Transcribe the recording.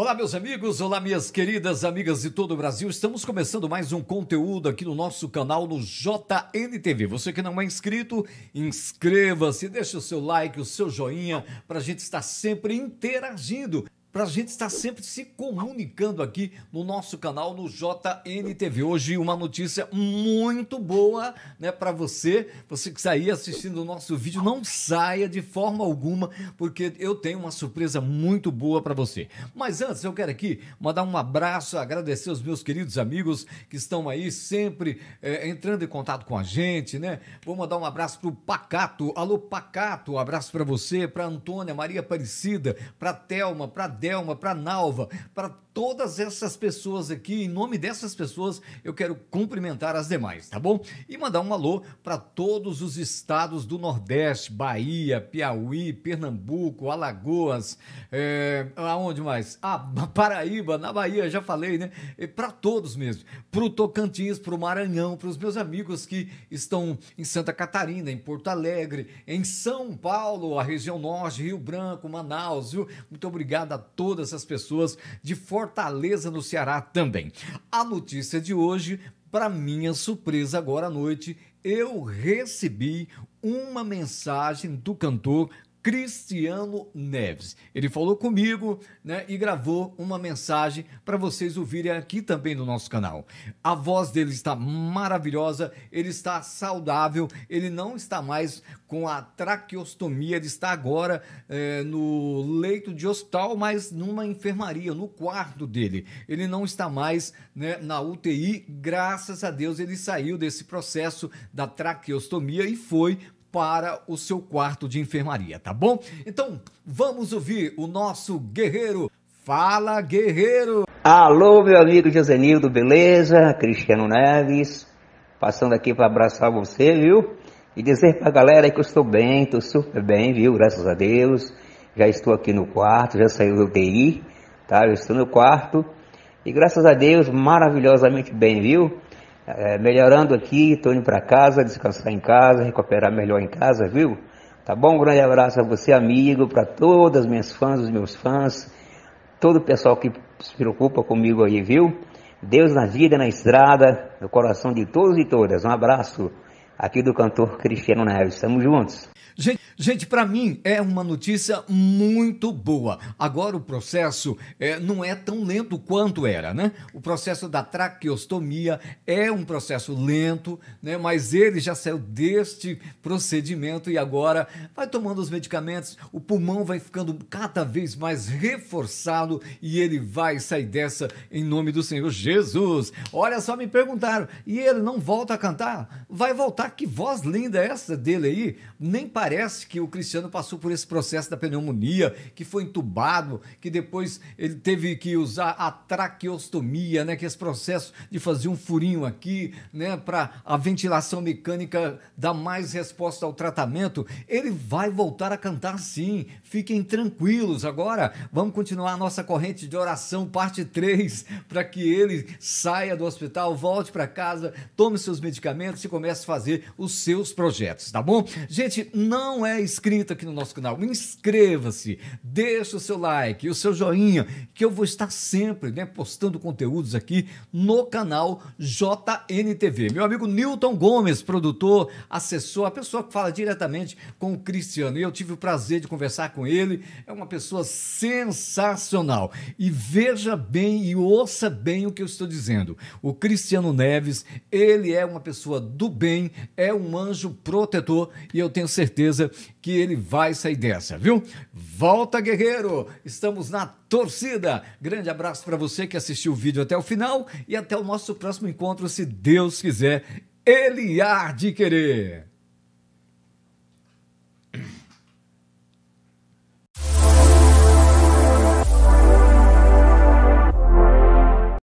Olá, meus amigos, olá, minhas queridas amigas de todo o Brasil. Estamos começando mais um conteúdo aqui no nosso canal no JNTV. Você que não é inscrito, inscreva-se, deixe o seu like, o seu joinha, para a gente estar sempre interagindo para a gente estar sempre se comunicando aqui no nosso canal no JNTV. Hoje uma notícia muito boa, né, para você, você que sair tá assistindo o nosso vídeo, não saia de forma alguma, porque eu tenho uma surpresa muito boa para você. Mas antes eu quero aqui mandar um abraço, agradecer os meus queridos amigos que estão aí sempre é, entrando em contato com a gente, né? Vou mandar um abraço pro Pacato. Alô Pacato, um abraço para você, para Antônia, Maria Aparecida, para Telma, para Delma, para Nalva, para todas essas pessoas aqui. Em nome dessas pessoas, eu quero cumprimentar as demais, tá bom? E mandar um alô para todos os estados do Nordeste: Bahia, Piauí, Pernambuco, Alagoas, é, aonde mais? Ah, Paraíba, na Bahia, já falei, né? Para todos mesmo. Para o Tocantins, para o Maranhão, para os meus amigos que estão em Santa Catarina, em Porto Alegre, em São Paulo, a região norte, Rio Branco, Manaus, viu? Muito obrigado a todas as pessoas de Fortaleza, no Ceará também. A notícia de hoje, para minha surpresa, agora à noite, eu recebi uma mensagem do cantor Cristiano Neves. Ele falou comigo né, e gravou uma mensagem para vocês ouvirem aqui também no nosso canal. A voz dele está maravilhosa, ele está saudável, ele não está mais com a traqueostomia, ele está agora é, no leito de hospital, mas numa enfermaria, no quarto dele. Ele não está mais né, na UTI, graças a Deus ele saiu desse processo da traqueostomia e foi para o seu quarto de enfermaria, tá bom? Então vamos ouvir o nosso guerreiro. Fala, guerreiro! Alô, meu amigo Josenildo, beleza? Cristiano Neves, passando aqui para abraçar você, viu? E dizer para a galera que eu estou bem, estou super bem, viu? Graças a Deus. Já estou aqui no quarto, já saiu do UTI, tá? Eu estou no quarto. E graças a Deus, maravilhosamente bem, viu? é, melhorando aqui, estou indo para casa, descansar em casa, recuperar melhor em casa, viu? Tá bom? Um grande abraço a você, amigo, para todas as minhas fãs, os meus fãs, todo o pessoal que se preocupa comigo aí, viu? Deus na vida, na estrada, no coração de todos e todas. Um abraço aqui do cantor Cristiano Neves. Estamos juntos. Gente, gente para mim é uma notícia muito boa. Agora o processo é, não é tão lento quanto era, né? O processo da traqueostomia é um processo lento, né? Mas ele já saiu deste procedimento e agora vai tomando os medicamentos, o pulmão vai ficando cada vez mais reforçado e ele vai sair dessa em nome do Senhor Jesus. Olha só, me perguntaram, e ele não volta a cantar? Vai voltar Cara, ah, que voz linda essa dele aí. Nem parece que o Cristiano passou por esse processo da pneumonia, que foi entubado, que depois ele teve que usar a traqueostomia, né? Que é esse processo de fazer um furinho aqui, né? Para a ventilação mecânica dar mais resposta ao tratamento. Ele vai voltar a cantar sim. Fiquem tranquilos. Agora vamos continuar a nossa corrente de oração, parte 3, para que ele saia do hospital, volte para casa, tome seus medicamentos e comece a fazer fazer os seus projetos, tá bom? Gente, não é inscrito aqui no nosso canal, inscreva-se, deixa o seu like, o seu joinha, que eu vou estar sempre né, postando conteúdos aqui no canal JNTV. Meu amigo Newton Gomes, produtor, assessor, a pessoa que fala diretamente com o Cristiano, e eu tive o prazer de conversar com ele, é uma pessoa sensacional. E veja bem e ouça bem o que eu estou dizendo. O Cristiano Neves, ele é uma pessoa do bem, é um anjo protetor e eu tenho certeza que ele vai sair dessa, viu? Volta, guerreiro! Estamos na torcida! Grande abraço para você que assistiu o vídeo até o final e até o nosso próximo encontro, se Deus quiser. Ele há de querer!